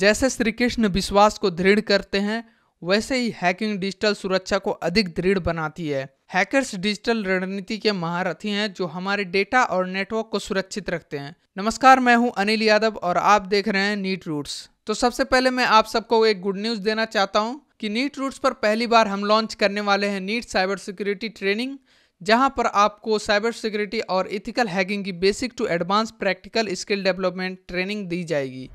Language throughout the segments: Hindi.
जैसे श्री कृष्ण विश्वास को दृढ़ करते हैं वैसे ही हैकिंग डिजिटल सुरक्षा को अधिक दृढ़ बनाती है हैकर्स डिजिटल रणनीति के महारथी हैं जो हमारे डेटा और नेटवर्क को सुरक्षित रखते हैं नमस्कार मैं हूं अनिल यादव और आप देख रहे हैं नीट रूट्स तो सबसे पहले मैं आप सबको एक गुड न्यूज़ देना चाहता हूं कि नीट रूट्स पर पहली बार हम लॉन्च करने वाले हैं नीट साइबर सिक्योरिटी ट्रेनिंग जहां पर आपको साइबर सिक्योरिटी और इथिकल हैकिंग की basic to advance practical skill development training दी जाएगी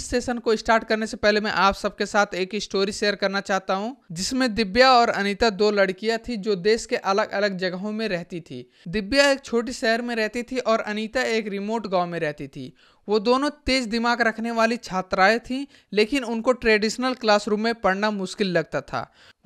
इस सेशन को स्टार्ट करने से पहले मैं आप सबके साथ एक स्टोरी शेयर करना चाहता हूँ जिसमें दिव्या और अनीता दो लड़कियां थी जो देश के अलग अलग जगहों में रहती थी दिव्या एक छोटे शहर में रहती थी और अनीता एक रिमोट गांव में रहती थी वो दोनों तेज दिमाग रखने वाली छात्राएं थीं लेकिन उनको ट्रेडिशनल क्लासरूम में पढ़ना मुश्किल लगता था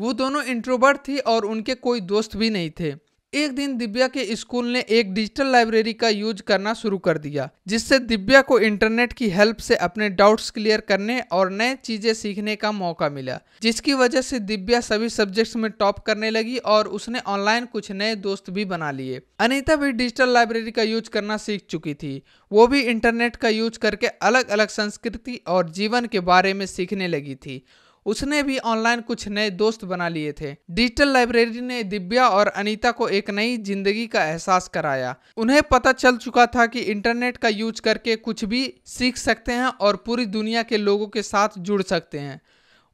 वो दोनों इंट्रोवर्ट थी और उनके कोई दोस्त भी नहीं थे एक दिन दिव्या के स्कूल ने एक डिजिटल लाइब्रेरी का यूज करना शुरू कर दिया जिससे दिव्या को इंटरनेट की हेल्प से अपने डाउट्स क्लियर करने और नए चीजें सीखने का मौका मिला जिसकी वजह से दिव्या सभी सब्जेक्ट्स में टॉप करने लगी और उसने ऑनलाइन कुछ नए दोस्त भी बना लिए अनिता भी डिजिटल लाइब्रेरी का यूज करना सीख चुकी थी वो भी इंटरनेट का यूज करके अलग अलग संस्कृति और जीवन के बारे में सीखने लगी थी उसने भी ऑनलाइन कुछ नए दोस्त बना लिए थे डिजिटल लाइब्रेरी ने दिव्या और अनीता को एक नई जिंदगी का एहसास कराया उन्हें पता चल चुका था कि इंटरनेट का यूज करके कुछ भी सीख सकते हैं और पूरी दुनिया के लोगों के साथ जुड़ सकते हैं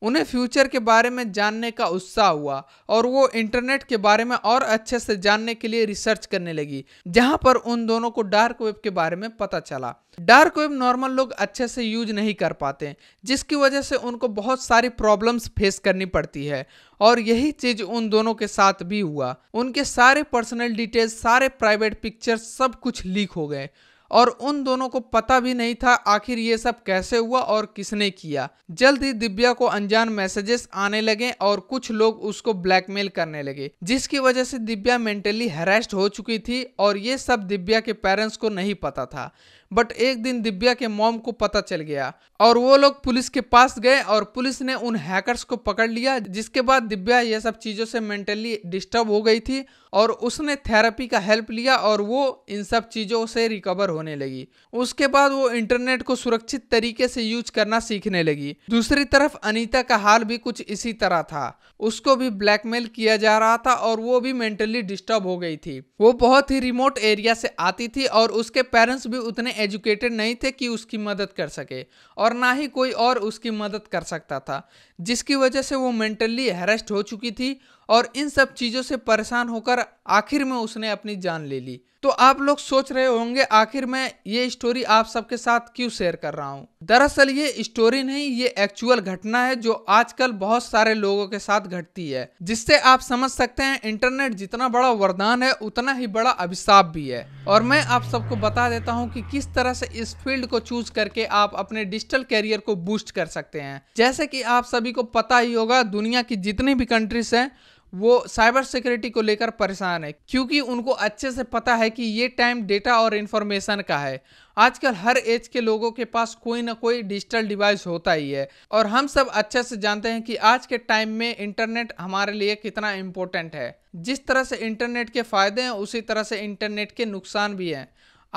उन्हें फ्यूचर के बारे में जानने का उत्साह हुआ और वो इंटरनेट के बारे में और अच्छे से जानने के लिए रिसर्च करने लगी जहां पर उन दोनों को डार्क वेब के बारे में पता चला डार्क वेब नॉर्मल लोग अच्छे से यूज नहीं कर पाते जिसकी वजह से उनको बहुत सारी प्रॉब्लम्स फेस करनी पड़ती है और यही चीज उन दोनों के साथ भी हुआ उनके सारे पर्सनल डिटेल्स सारे प्राइवेट पिक्चर्स सब कुछ लीक हो गए और उन दोनों को पता भी नहीं था आखिर ये सब कैसे हुआ और किसने किया जल्द ही दिव्या को अनजान मैसेजेस आने लगे और कुछ लोग उसको ब्लैकमेल करने लगे जिसकी वजह से दिव्या मेंटली हेरेस्ट हो चुकी थी और ये सब दिव्या के पेरेंट्स को नहीं पता था बट एक दिन दिव्या के मॉम को पता चल गया और वो लोग पुलिस के पास गए और पुलिस ने उन हैकर्स को पकड़ लिया जिसके बाद दिव्या ये सब चीज़ों से मेंटली डिस्टर्ब हो गई थी और उसने थेरेपी का हेल्प लिया और वो इन सब चीज़ों से रिकवर होने लगी उसके बाद वो इंटरनेट को सुरक्षित तरीके से यूज करना सीखने लगी दूसरी तरफ अनीता का हाल भी कुछ इसी तरह था उसको भी ब्लैकमेल किया जा रहा था और वो भी मेंटली डिस्टर्ब हो गई थी वो बहुत ही रिमोट एरिया से आती थी और उसके पेरेंट्स भी उतने एजुकेटेड नहीं थे कि उसकी मदद कर सके और ना ही कोई और उसकी मदद कर सकता था जिसकी वजह से वो मेंटली हेरेस्ट हो चुकी थी और इन सब चीज़ों से परेशान होकर आखिर में उसने अपनी जान ले ली तो आप लोग सोच रहे होंगे आखिर में ये स्टोरी आप सबके साथ क्यों शेयर कर रहा हूँ दरअसल ये स्टोरी नहीं ये एक्चुअल घटना है जो आजकल बहुत सारे लोगों के साथ घटती है जिससे आप समझ सकते हैं इंटरनेट जितना बड़ा वरदान है उतना ही बड़ा अभिशाप भी है और मैं आप सबको बता देता हूँ कि किस तरह से इस फील्ड को चूज करके आप अपने डिजिटल कैरियर को बूस्ट कर सकते हैं जैसे कि आप सभी को पता ही होगा दुनिया की जितनी भी कंट्रीज हैं वो साइबर सिक्योरिटी को लेकर परेशान है क्योंकि उनको अच्छे से पता है कि ये टाइम डेटा और इन्फॉर्मेशन का है आजकल हर एज के लोगों के पास कोई ना कोई डिजिटल डिवाइस होता ही है और हम सब अच्छे से जानते हैं कि आज के टाइम में इंटरनेट हमारे लिए कितना इम्पोर्टेंट है जिस तरह से इंटरनेट के फ़ायदे हैं उसी तरह से इंटरनेट के नुकसान भी हैं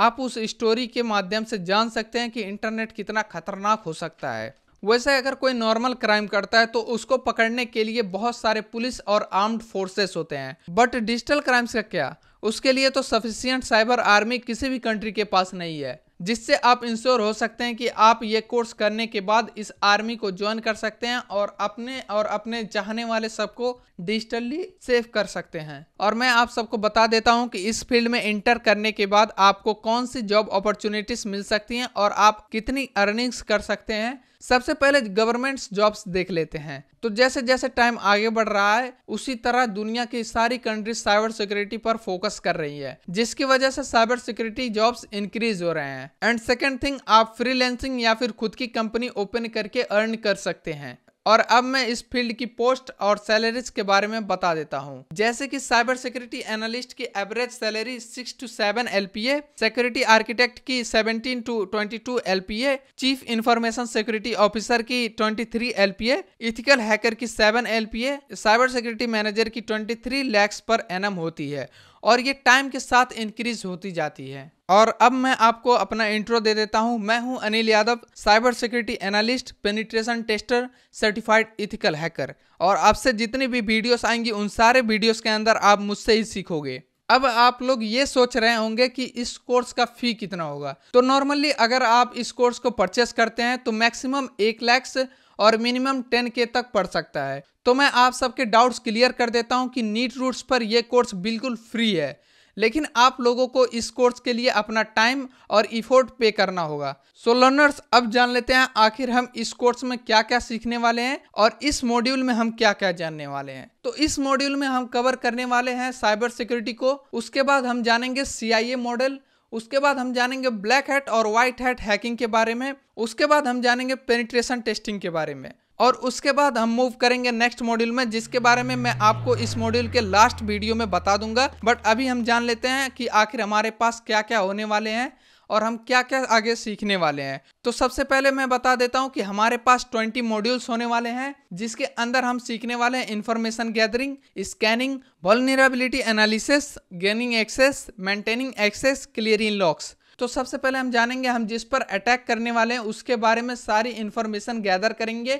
आप उस स्टोरी के माध्यम से जान सकते हैं कि इंटरनेट कितना खतरनाक हो सकता है वैसे अगर कोई नॉर्मल क्राइम करता है तो उसको पकड़ने के लिए बहुत सारे पुलिस और आर्म्ड फोर्सेस होते हैं बट डिजिटल क्राइम्स का क्या उसके लिए तो सफिशियंट साइबर आर्मी किसी भी कंट्री के पास नहीं है जिससे आप इंश्योर हो सकते हैं कि आप ये कोर्स करने के बाद इस आर्मी को ज्वाइन कर सकते हैं और अपने और अपने चाहने वाले सबको डिजिटली सेव कर सकते हैं और मैं आप सबको बता देता हूं कि इस फील्ड में इंटर करने के बाद आपको कौन सी जॉब अपॉर्चुनिटीज मिल सकती हैं और आप कितनी अर्निंग्स कर सकते हैं सबसे पहले गवर्नमेंट्स जॉब्स देख लेते हैं तो जैसे जैसे टाइम आगे बढ़ रहा है उसी तरह दुनिया की सारी कंट्री साइबर सिक्योरिटी पर फोकस कर रही है जिसकी वजह से साइबर सिक्योरिटी जॉब्स इंक्रीज हो रहे हैं एंड सेकेंड थिंग आप फ्रीलैंसिंग या फिर खुद की कंपनी ओपन करके अर्न कर सकते हैं और अब मैं इस फील्ड की पोस्ट और सैलरीज के बारे में बता देता हूँ जैसे कि साइबर सिक्योरिटी एनालिस्ट की average salary 6 to 7 a security architect की 17 to 22 a chief information security officer की 23 ए इथिकल हैकर की 7 ए साइबर सिक्योरिटी मैनेजर की 23 लैक्स पर एम होती है और ये टाइम के साथ इंक्रीज होती जाती है और अब मैं आपको अपना इंट्रो दे देता हूँ मैं हूँ Anil Yadav cyber security analyst penetration tester certified ethical hacker और आपसे जितनी भी वीडियोस आएंगी उन सारे वीडियोस के अंदर आप मुझसे ही सीखोगे अब आप लोग ये सोच रहे होंगे कि इस कोर्स का फी कितना होगा तो नॉर्मली अगर आप इस कोर्स को परचेस करते हैं तो मैक्सिमम एक लैक्स और मिनिमम टेन के तक पढ़ सकता है तो मैं आप सबके डाउट्स क्लियर कर देता हूँ कि नीट रूट्स पर यह कोर्स बिल्कुल फ्री है लेकिन आप लोगों को इस कोर्स के लिए अपना टाइम और इफोर्ट पे करना होगा सो लर्नर्स अब जान लेते हैं आखिर हम इस कोर्स में क्या क्या सीखने वाले हैं और इस मॉड्यूल में हम क्या क्या जानने वाले हैं तो इस मॉड्यूल में हम कवर करने वाले हैं साइबर सिक्योरिटी को उसके बाद हम जानेंगे सी मॉडल उसके बाद हम जानेंगे ब्लैक हैट और व्हाइट हैट हैकिंग के बारे में उसके बाद हम जानेंगे पेनिट्रेशन टेस्टिंग के बारे में और उसके बाद हम मूव करेंगे नेक्स्ट मॉड्यूल में जिसके बारे में मैं आपको इस मॉड्यूल के लास्ट वीडियो में बता दूंगा बट अभी हम जान लेते हैं कि आखिर हमारे पास क्या क्या होने वाले हैं और हम क्या क्या आगे सीखने वाले हैं तो सबसे पहले मैं बता देता हूँ कि हमारे पास 20 मॉड्यूल्स होने वाले हैं जिसके अंदर हम सीखने वाले हैं information gathering scanning vulnerability analysis gaining access maintaining access clearing logs तो सबसे पहले हम जानेंगे हम जिस पर अटैक करने वाले हैं उसके बारे में सारी इन्फॉर्मेशन गैदर करेंगे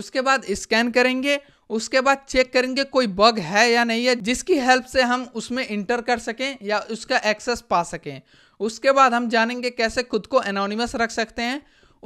उसके बाद स्कैन करेंगे उसके बाद चेक करेंगे कोई बग है या नहीं है जिसकी हेल्प से हम उसमें इंटर कर सकें या उसका एक्सेस पा सकें उसके बाद हम जानेंगे कैसे खुद को एनोनिमस रख सकते हैं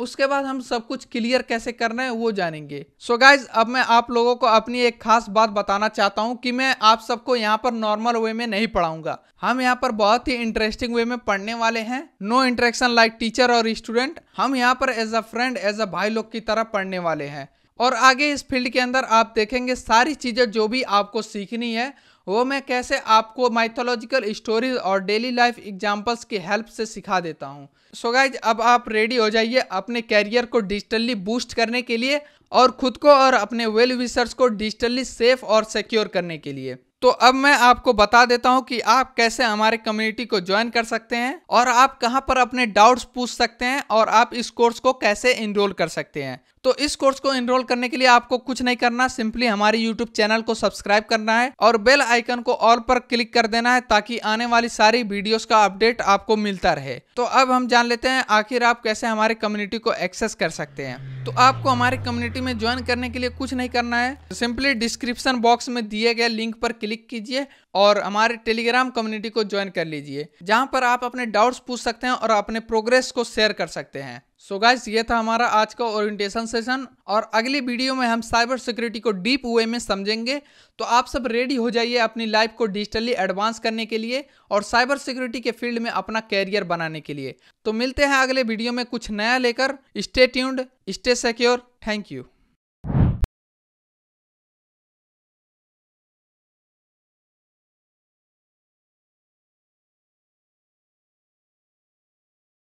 उसके बाद हम सब कुछ क्लियर कैसे करना है वो जानेंगे सो so गाइज अब मैं आप लोगों को अपनी एक खास बात बताना चाहता हूँ कि मैं आप सबको यहाँ पर नॉर्मल वे में नहीं पढ़ाऊंगा हम यहाँ पर बहुत ही इंटरेस्टिंग वे में पढ़ने वाले हैं नो इंटरेक्शन लाइक टीचर और स्टूडेंट हम यहाँ पर as a friend as a भाई लोग की तरह पढ़ने वाले हैं और आगे इस फील्ड के अंदर आप देखेंगे सारी चीज़ें जो भी आपको सीखनी है वो मैं कैसे आपको माइथोलॉजिकल स्टोरीज और डेली लाइफ एग्जांपल्स की हेल्प से सिखा देता हूँ सो गाइज अब आप रेडी हो जाइए अपने कैरियर को डिजिटली बूस्ट करने के लिए और खुद को और अपने वेल विशर्स को डिजिटली सेफ और सिक्योर करने के लिए तो अब मैं आपको बता देता हूँ कि आप कैसे हमारे कम्युनिटी को ज्वाइन कर सकते हैं और आप कहाँ पर अपने डाउट्स पूछ सकते हैं और आप इस कोर्स को कैसे इनरोल कर सकते हैं तो इस कोर्स को एनरोल करने के लिए आपको कुछ नहीं करना सिंपली हमारे यूट्यूब चैनल को सब्सक्राइब करना है और बेल आइकन को ऑल पर क्लिक कर देना है ताकि आने वाली सारी वीडियोस का अपडेट आपको मिलता रहे तो अब हम जान लेते हैं आखिर आप कैसे हमारे कम्युनिटी को एक्सेस कर सकते हैं तो आपको हमारे कम्युनिटी में ज्वाइन करने के लिए कुछ नहीं करना है सिंपली डिस्क्रिप्शन बॉक्स में दिए गए लिंक पर क्लिक कीजिए और हमारे टेलीग्राम कम्युनिटी को ज्वाइन कर लीजिए जहाँ पर आप अपने डाउट्स पूछ सकते हैं और अपने प्रोग्रेस को शेयर कर सकते हैं सो so गाइस ये था हमारा आज का ओरिएंटेशन सेशन और अगली वीडियो में हम साइबर सिक्योरिटी को डीप वे में समझेंगे तो आप सब रेडी हो जाइए अपनी लाइफ को डिजिटली एडवांस करने के लिए और साइबर सिक्योरिटी के फील्ड में अपना कैरियर बनाने के लिए तो मिलते हैं अगले वीडियो में कुछ नया लेकर stay tuned stay secure thank you